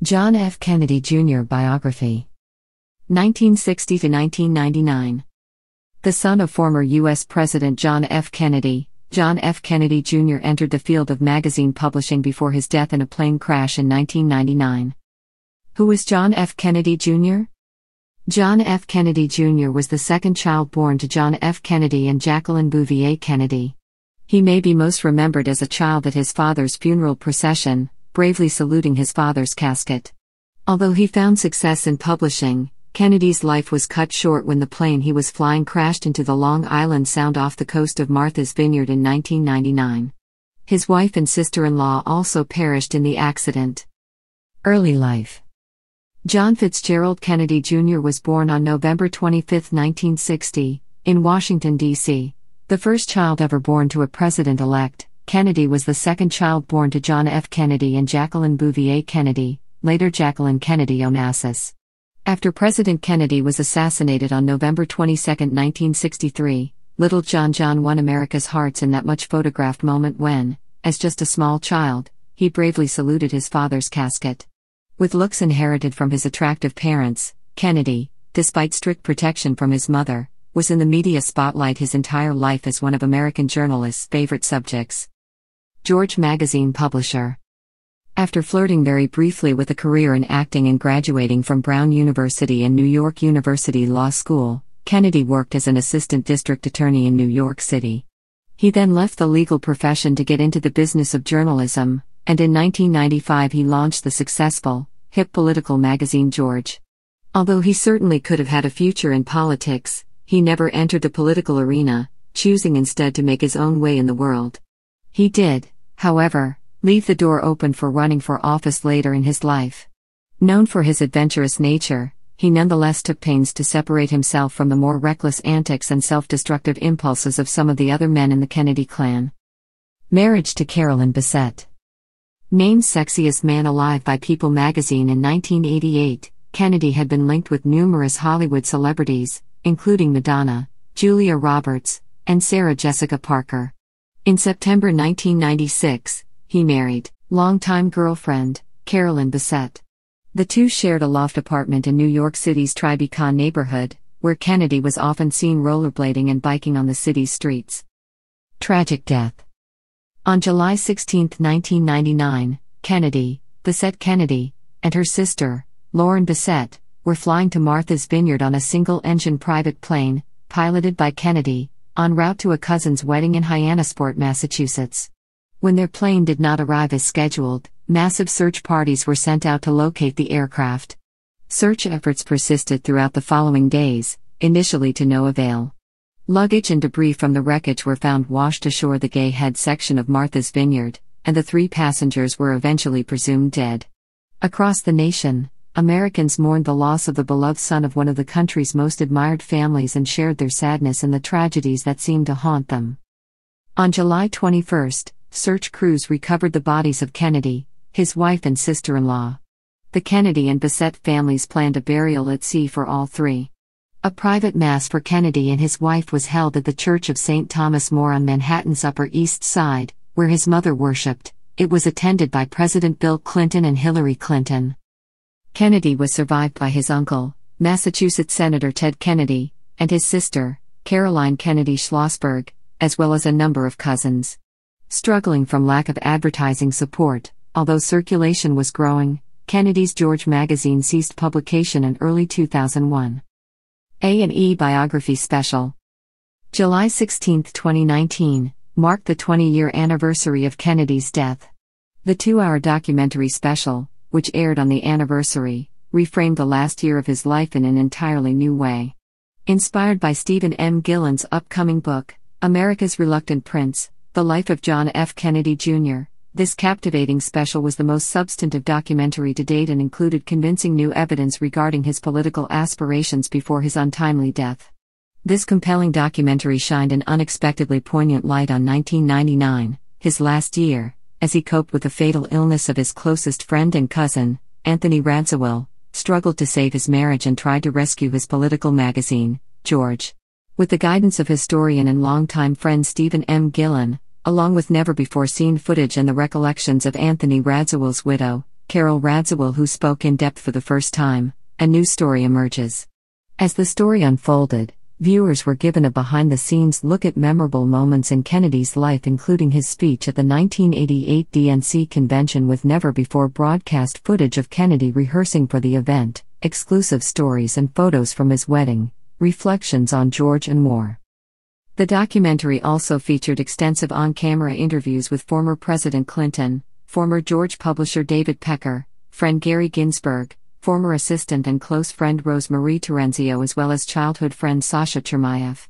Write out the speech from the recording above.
John F. Kennedy Jr. Biography 1960 to 1999. The son of former U.S. President John F. Kennedy, John F. Kennedy Jr. entered the field of magazine publishing before his death in a plane crash in 1999. Who was John F. Kennedy Jr.? John F. Kennedy Jr. was the second child born to John F. Kennedy and Jacqueline Bouvier Kennedy. He may be most remembered as a child at his father's funeral procession, bravely saluting his father's casket. Although he found success in publishing, Kennedy's life was cut short when the plane he was flying crashed into the Long Island Sound off the coast of Martha's Vineyard in 1999. His wife and sister in law also perished in the accident. Early life John Fitzgerald Kennedy Jr. was born on November 25, 1960, in Washington, D.C., the first child ever born to a president elect. Kennedy was the second child born to John F. Kennedy and Jacqueline Bouvier Kennedy, later Jacqueline Kennedy Onassis. After President Kennedy was assassinated on November 22, 1963, Little John John won America's hearts in that much photographed moment when, as just a small child, he bravely saluted his father's casket. With looks inherited from his attractive parents, Kennedy, despite strict protection from his mother, was in the media spotlight his entire life as one of American journalists' favorite subjects. George Magazine publisher. After flirting very briefly with a career in acting and graduating from Brown University and New York University Law School, Kennedy worked as an assistant district attorney in New York City. He then left the legal profession to get into the business of journalism, and in 1995 he launched the successful, hip political magazine George. Although he certainly could have had a future in politics, he never entered the political arena, choosing instead to make his own way in the world. He did, however, leave the door open for running for office later in his life. Known for his adventurous nature, he nonetheless took pains to separate himself from the more reckless antics and self destructive impulses of some of the other men in the Kennedy clan. Marriage to Carolyn Bessette. Named Sexiest Man Alive by People magazine in 1988, Kennedy had been linked with numerous Hollywood celebrities, including Madonna, Julia Roberts, and Sarah Jessica Parker. In September 1996, he married longtime girlfriend, Carolyn Bassett. The two shared a loft apartment in New York City's Tribeca neighborhood, where Kennedy was often seen rollerblading and biking on the city's streets. Tragic death. On July 16, 1999, Kennedy, Bassett Kennedy, and her sister, Lauren Bassett, were flying to Martha's Vineyard on a single engine private plane, piloted by Kennedy, en route to a cousin's wedding in Hyannisport, Massachusetts. When their plane did not arrive as scheduled, massive search parties were sent out to locate the aircraft. Search efforts persisted throughout the following days, initially to no avail. Luggage and debris from the wreckage were found washed ashore the Gay Head section of Martha's Vineyard, and the three passengers were eventually presumed dead. Across the nation, Americans mourned the loss of the beloved son of one of the country's most admired families and shared their sadness in the tragedies that seemed to haunt them. On July 21, search crews recovered the bodies of Kennedy, his wife, and sister in law. The Kennedy and Bassett families planned a burial at sea for all three. A private mass for Kennedy and his wife was held at the Church of St. Thomas More on Manhattan's Upper East Side, where his mother worshipped. It was attended by President Bill Clinton and Hillary Clinton. Kennedy was survived by his uncle, Massachusetts Senator Ted Kennedy, and his sister, Caroline Kennedy Schlossberg, as well as a number of cousins. Struggling from lack of advertising support, although circulation was growing, Kennedy's George magazine ceased publication in early 2001. A&E Biography Special July 16, 2019, marked the 20-year anniversary of Kennedy's death. The two-hour documentary special, which aired on the anniversary, reframed the last year of his life in an entirely new way. Inspired by Stephen M. Gillen's upcoming book, America's Reluctant Prince The Life of John F. Kennedy, Jr., this captivating special was the most substantive documentary to date and included convincing new evidence regarding his political aspirations before his untimely death. This compelling documentary shined an unexpectedly poignant light on 1999, his last year, as he coped with the fatal illness of his closest friend and cousin, Anthony Radziwill, struggled to save his marriage and tried to rescue his political magazine, George. With the guidance of historian and longtime friend Stephen M. Gillen, along with never before seen footage and the recollections of Anthony Radziwill's widow, Carol Radziwill, who spoke in depth for the first time, a new story emerges. As the story unfolded, viewers were given a behind the scenes look at memorable moments in Kennedy's life, including his speech at the 1988 DNC convention with never before broadcast footage of Kennedy rehearsing for the event, exclusive stories and photos from his wedding, reflections on George, and more. The documentary also featured extensive on camera interviews with former President Clinton, former George publisher David Pecker, friend Gary Ginsburg, former assistant and close friend Rose Marie Terenzio, as well as childhood friend Sasha Chermayev.